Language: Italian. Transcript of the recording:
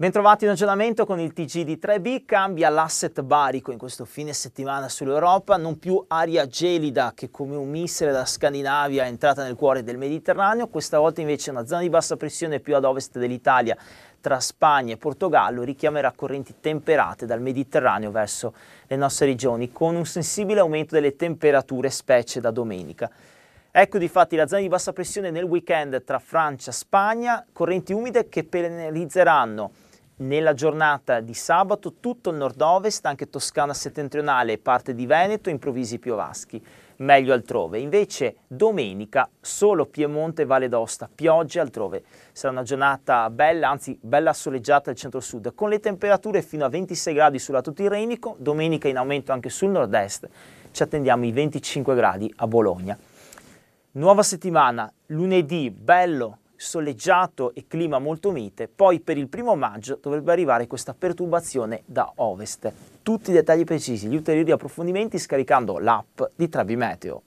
Bentrovati in aggiornamento con il TG di 3B, cambia l'asset barico in questo fine settimana sull'Europa, non più aria gelida che come un missile da Scandinavia è entrata nel cuore del Mediterraneo, questa volta invece una zona di bassa pressione più ad ovest dell'Italia tra Spagna e Portogallo richiamerà correnti temperate dal Mediterraneo verso le nostre regioni con un sensibile aumento delle temperature specie da domenica. Ecco difatti la zona di bassa pressione nel weekend tra Francia e Spagna, correnti umide che penalizzeranno nella giornata di sabato tutto il nord-ovest, anche Toscana settentrionale e parte di Veneto, improvvisi piovaschi, meglio altrove. Invece domenica solo Piemonte e Valle d'Osta, piogge altrove. Sarà una giornata bella, anzi bella soleggiata al centro-sud, con le temperature fino a 26 gradi sul lato tirrenico, domenica in aumento anche sul nord-est. Ci attendiamo i 25 gradi a Bologna. Nuova settimana, lunedì, bello, soleggiato e clima molto mite, poi per il primo maggio dovrebbe arrivare questa perturbazione da ovest. Tutti i dettagli precisi, gli ulteriori approfondimenti scaricando l'app di Trabi Meteo.